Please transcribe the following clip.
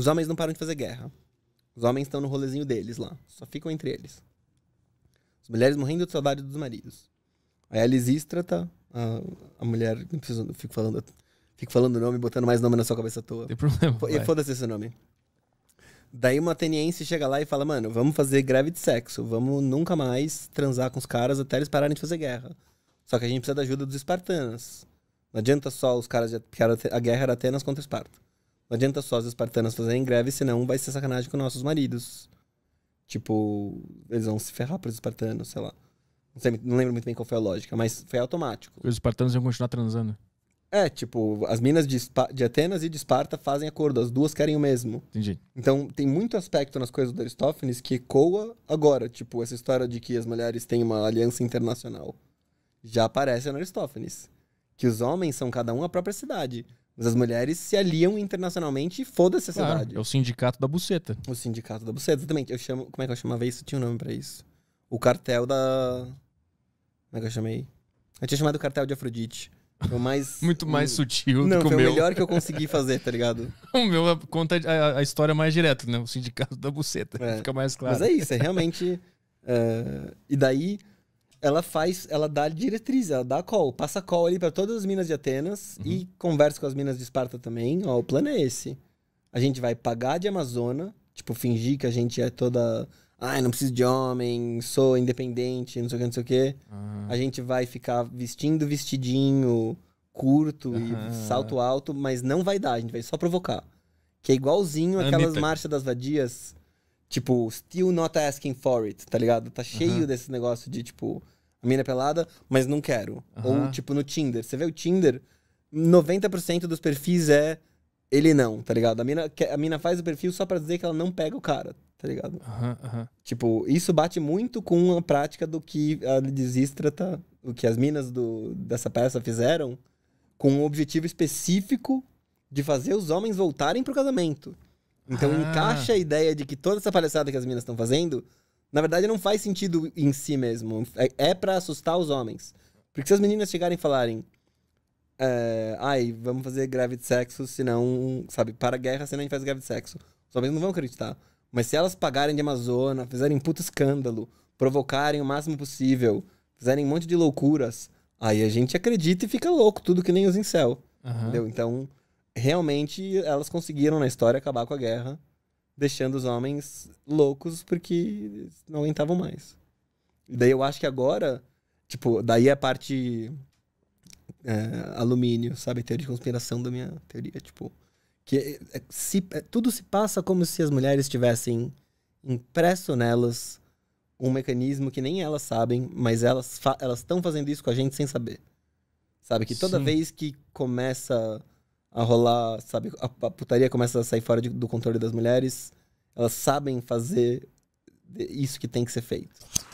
Os homens não param de fazer guerra. Os homens estão no rolezinho deles lá. Só ficam entre eles. As mulheres morrendo de saudade dos maridos. Aí a Lisístrata, a, a mulher. Não preciso, fico falando. Fico falando o nome, botando mais nome na sua cabeça à toa. Tem problema. E foda-se esse nome. Daí uma ateniense chega lá e fala, mano, vamos fazer greve de sexo, vamos nunca mais transar com os caras até eles pararem de fazer guerra. Só que a gente precisa da ajuda dos espartanos. Não adianta só os caras, de, porque a guerra era Atenas contra Esparta. Não adianta só as espartanas fazerem greve, senão vai ser sacanagem com nossos maridos. Tipo, eles vão se ferrar pros espartanos, sei lá. Não, sei, não lembro muito bem qual foi a lógica, mas foi automático. Os espartanos iam continuar transando. É, tipo, as minas de, de, Atenas e de Esparta fazem acordo, as duas querem o mesmo. Entendi. Então, tem muito aspecto nas coisas do Aristófanes que ecoa agora, tipo, essa história de que as mulheres têm uma aliança internacional. Já aparece no Aristófanes. Que os homens são cada um a própria cidade. Mas as mulheres se aliam internacionalmente e foda-se a claro, cidade. É o sindicato da buceta. O sindicato da buceta, exatamente. Eu chamo. Como é que eu chamava isso? Tinha um nome pra isso. O cartel da. Como é que eu chamei? Eu tinha chamado o cartel de Afrodite. mais. Muito mais um... sutil Não, do que o meu. o melhor que eu consegui fazer, tá ligado? o meu é, conta a, a, história mais direto, né? O sindicato da buceta. É. Fica mais claro. Mas é isso, é realmente. uh... E daí ela faz, ela dá diretriz, ela dá call, passa call ali para todas as minas de Atenas uhum. e conversa com as minas de Esparta também. Ó, o plano é esse. A gente vai pagar de Amazona, tipo, fingir que a gente é toda. Ai, não preciso de homem, sou independente, não sei o que, não sei o que. Uhum. A gente vai ficar vestindo vestidinho curto uhum. e salto alto, mas não vai dar, a gente vai só provocar. Que é igualzinho aquelas marchas das vadias Tipo, still not asking for it, tá ligado? Tá cheio desse negócio de, tipo, a mina é pelada, mas não quero. Ou, tipo, no Tinder. Você vê o Tinder, 90% dos perfis é ele não, tá ligado? A mina, a mina faz o perfil só pra dizer que ela não pega o cara, tá ligado? tipo, isso bate muito com a prática do que a desistra tá. O que as minas do, dessa peça fizeram com um objetivo específico de fazer os homens voltarem pro casamento. Então ah. encaixa a ideia de que toda essa palhaçada que as meninas estão fazendo, na verdade não faz sentido em si mesmo. É, é para assustar os homens. Porque se as meninas chegarem e falarem, é, ai, vamos fazer grave de sexo, senão, sabe, para a guerra, senão a gente faz grave de sexo. Os homens não vão acreditar. Mas se elas pagarem de Amazona, fizerem puto escândalo, provocarem o máximo possível, fizerem um monte de loucuras, aí a gente acredita e fica louco, tudo que nem os incel. Uhum. Entendeu? Então, realmente elas conseguiram na história acabar com a guerra, deixando os homens loucos porque não aguentavam mais. E daí eu acho que agora, tipo, daí é a parte é, alumínio, sabe? Teoria de conspiração da minha teoria, tipo. Que é, é se, é, tudo se passa como se as mulheres tivessem impresso nelas um mecanismo que nem elas sabem, mas elas elas estão fazendo isso com a gente sem saber. Sabe? Que toda Sim. vez que começa a rolar, sabe? A, a putaria começa a sair fora de, do controle das mulheres. Elas sabem fazer isso que tem que ser feito.